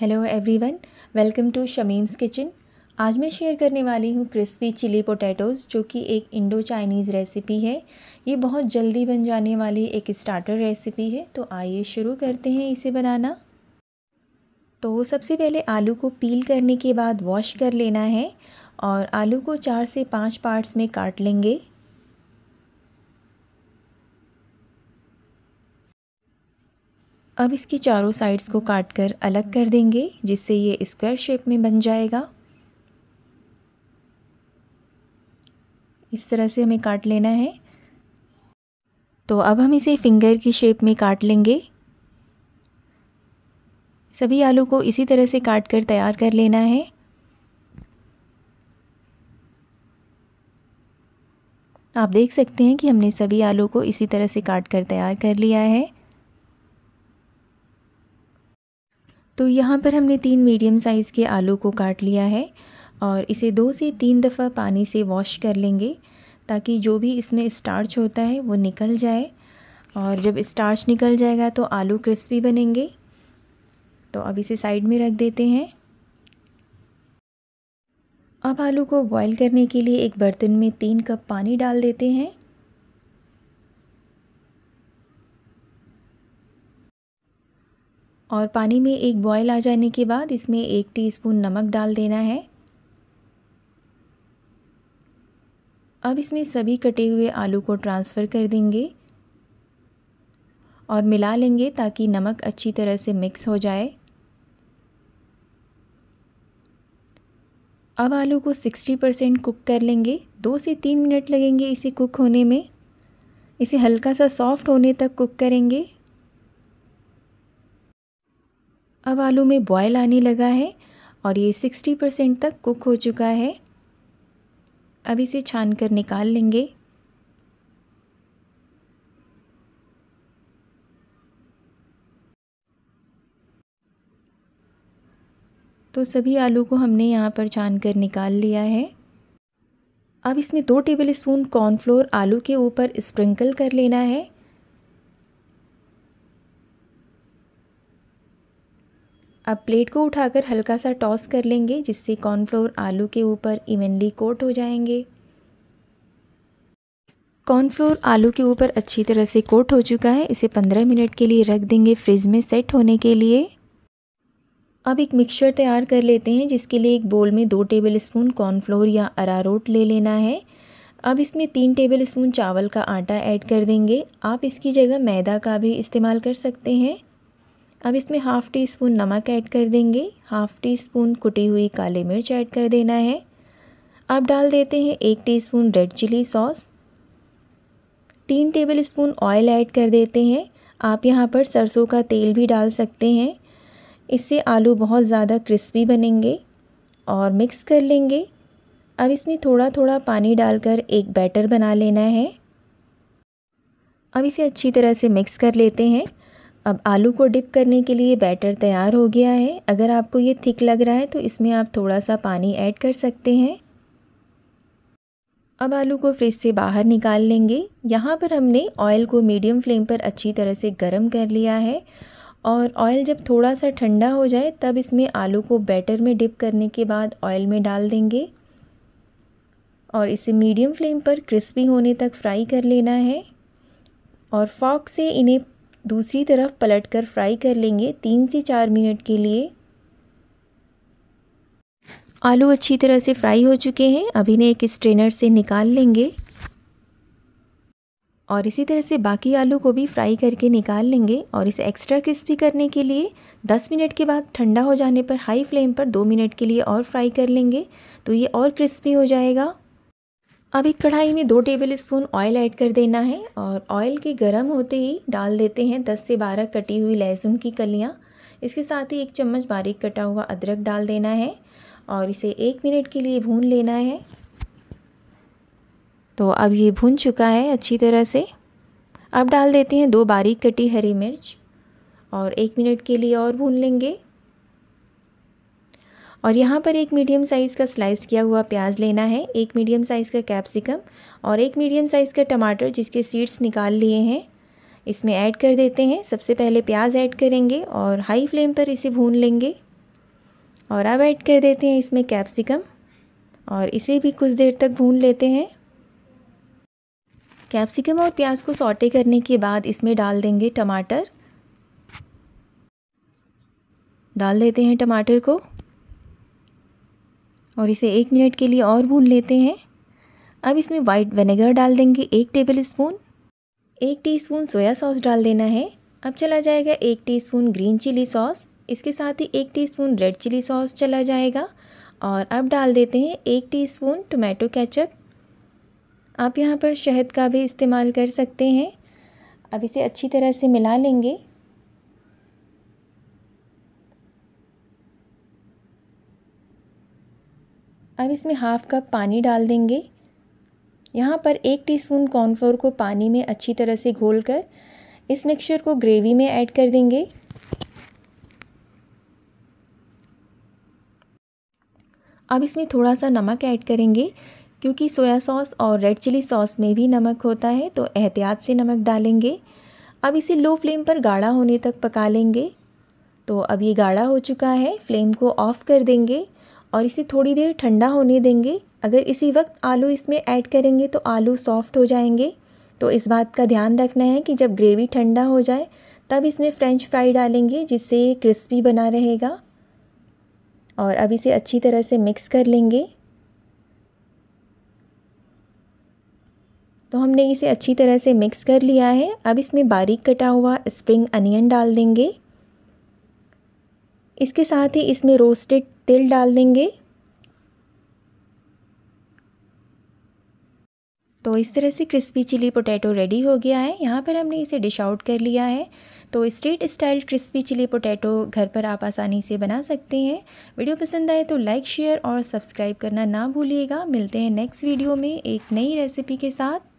hello everyone welcome to Shamim's kitchen आज मैं share करने वाली हूँ क्रिस्पी चिली पोटैटोज़ जो कि एक इंडो चाइनीज़ रेसिपी है ये बहुत जल्दी बन जाने वाली एक स्टार्टर रेसिपी है तो आइए शुरू करते हैं इसे बनाना तो सबसे पहले आलू को पील करने के बाद वॉश कर लेना है और आलू को चार से पाँच पार्ट्स में काट लेंगे अब इसकी चारों साइड्स को काट कर अलग कर देंगे जिससे ये स्क्वायर शेप में बन जाएगा इस तरह से हमें काट लेना है तो अब हम इसे फिंगर की शेप में काट लेंगे सभी आलू को इसी तरह से काट कर तैयार कर लेना है आप देख सकते हैं कि हमने सभी आलू को इसी तरह से काट कर तैयार कर लिया है तो यहाँ पर हमने तीन मीडियम साइज़ के आलू को काट लिया है और इसे दो से तीन दफ़ा पानी से वॉश कर लेंगे ताकि जो भी इसमें स्टार्च होता है वो निकल जाए और जब स्टार्च निकल जाएगा तो आलू क्रिस्पी बनेंगे तो अब इसे साइड में रख देते हैं अब आलू को बॉईल करने के लिए एक बर्तन में तीन कप पानी डाल देते हैं और पानी में एक बॉयल आ जाने के बाद इसमें एक टीस्पून नमक डाल देना है अब इसमें सभी कटे हुए आलू को ट्रांसफ़र कर देंगे और मिला लेंगे ताकि नमक अच्छी तरह से मिक्स हो जाए अब आलू को 60 परसेंट कुक कर लेंगे दो से तीन मिनट लगेंगे इसे कुक होने में इसे हल्का सा सॉफ्ट होने तक कुक करेंगे अब आलू में बॉयल आने लगा है और ये सिक्सटी परसेंट तक कुक हो चुका है अब इसे छान कर निकाल लेंगे तो सभी आलू को हमने यहाँ पर छान कर निकाल लिया है अब इसमें दो टेबल स्पून कॉर्नफ्लोर आलू के ऊपर स्प्रिंकल कर लेना है अब प्लेट को उठाकर हल्का सा टॉस कर लेंगे जिससे कॉर्नफ्लोर आलू के ऊपर इवनली कोट हो जाएंगे कॉर्नफ्लोर आलू के ऊपर अच्छी तरह से कोट हो चुका है इसे 15 मिनट के लिए रख देंगे फ्रिज में सेट होने के लिए अब एक मिक्सचर तैयार कर लेते हैं जिसके लिए एक बोल में दो टेबल स्पून कॉर्नफ्लोर या अरारोट ले लेना है अब इसमें तीन टेबल स्पून चावल का आटा ऐड कर देंगे आप इसकी जगह मैदा का भी इस्तेमाल कर सकते हैं अब इसमें हाफ़ टी स्पून नमक ऐड कर देंगे हाफ़ टी स्पून कुटी हुई काली मिर्च ऐड कर देना है अब डाल देते हैं एक टीस्पून रेड चिली सॉस तीन टेबल स्पून ऑयल ऐड कर देते हैं आप यहाँ पर सरसों का तेल भी डाल सकते हैं इससे आलू बहुत ज़्यादा क्रिस्पी बनेंगे और मिक्स कर लेंगे अब इसमें थोड़ा थोड़ा पानी डालकर एक बैटर बना लेना है अब इसे अच्छी तरह से मिक्स कर लेते हैं अब आलू को डिप करने के लिए बैटर तैयार हो गया है अगर आपको ये थिक लग रहा है तो इसमें आप थोड़ा सा पानी ऐड कर सकते हैं अब आलू को फ्रिज से बाहर निकाल लेंगे यहाँ पर हमने ऑयल को मीडियम फ्लेम पर अच्छी तरह से गर्म कर लिया है और ऑयल जब थोड़ा सा ठंडा हो जाए तब इसमें आलू को बैटर में डिप करने के बाद ऑयल में डाल देंगे और इसे मीडियम फ्लेम पर क्रिस्पी होने तक फ्राई कर लेना है और फॉक से इन्हें दूसरी तरफ पलटकर फ्राई कर लेंगे तीन से चार मिनट के लिए आलू अच्छी तरह से फ्राई हो चुके हैं अभी इन्हें एक स्ट्रेनर से निकाल लेंगे और इसी तरह से बाकी आलू को भी फ्राई करके निकाल लेंगे और इसे एक्स्ट्रा क्रिस्पी करने के लिए 10 मिनट के बाद ठंडा हो जाने पर हाई फ्लेम पर 2 मिनट के लिए और फ्राई कर लेंगे तो ये और क्रिस्पी हो जाएगा अब एक कढ़ाई में दो टेबल स्पून ऑयल ऐड कर देना है और ऑयल के गर्म होते ही डाल देते हैं 10 से 12 कटी हुई लहसुन की कलियाँ इसके साथ ही एक चम्मच बारीक कटा हुआ अदरक डाल देना है और इसे एक मिनट के लिए भून लेना है तो अब ये भून चुका है अच्छी तरह से अब डाल देते हैं दो बारीक कटी हरी मिर्च और एक मिनट के लिए और भून लेंगे और यहाँ पर एक मीडियम साइज़ का स्लाइस किया हुआ प्याज लेना है एक मीडियम साइज़ का कैप्सिकम और एक मीडियम साइज़ का टमाटर जिसके सीड्स निकाल लिए हैं इसमें ऐड कर देते हैं सबसे पहले प्याज ऐड करेंगे और हाई फ्लेम पर इसे भून लेंगे और अब ऐड कर देते हैं इसमें कैप्सिकम और इसे भी कुछ देर तक भून लेते हैं कैप्सिकम और प्याज को सॉटे करने के बाद इसमें डाल देंगे टमाटर डाल देते हैं टमाटर को और इसे एक मिनट के लिए और भून लेते हैं अब इसमें वाइट विनेगर डाल देंगे एक टेबल स्पून एक टी सोया सॉस डाल देना है अब चला जाएगा एक टी ग्रीन चिली सॉस इसके साथ ही एक टी रेड चिली सॉस चला जाएगा और अब डाल देते हैं एक टीस्पून टोमेटो केचप आप यहाँ पर शहद का भी इस्तेमाल कर सकते हैं अब इसे अच्छी तरह से मिला लेंगे अब इसमें हाफ़ कप पानी डाल देंगे यहाँ पर एक टीस्पून कॉर्नफ्लोर को पानी में अच्छी तरह से घोल कर इस मिक्सचर को ग्रेवी में ऐड कर देंगे अब इसमें थोड़ा सा नमक ऐड करेंगे क्योंकि सोया सॉस और रेड चिली सॉस में भी नमक होता है तो एहतियात से नमक डालेंगे अब इसे लो फ्लेम पर गाढ़ा होने तक पका लेंगे तो अब ये गाढ़ा हो चुका है फ्लेम को ऑफ़ कर देंगे और इसे थोड़ी देर ठंडा होने देंगे अगर इसी वक्त आलू इसमें ऐड करेंगे तो आलू सॉफ्ट हो जाएंगे तो इस बात का ध्यान रखना है कि जब ग्रेवी ठंडा हो जाए तब इसमें फ़्रेंच फ्राई डालेंगे जिससे क्रिस्पी बना रहेगा और अब इसे अच्छी तरह से मिक्स कर लेंगे तो हमने इसे अच्छी तरह से मिक्स कर लिया है अब इसमें बारीक कटा हुआ स्प्रिंग अनियन डाल देंगे इसके साथ ही इसमें रोस्टेड तिल डाल देंगे तो इस तरह से क्रिस्पी चिली पोटैटो रेडी हो गया है यहाँ पर हमने इसे डिश आउट कर लिया है तो street style crispy chilli potato घर पर आप आसानी से बना सकते हैं वीडियो पसंद आए तो लाइक शेयर और सब्सक्राइब करना ना भूलिएगा मिलते हैं नेक्स्ट वीडियो में एक नई रेसिपी के साथ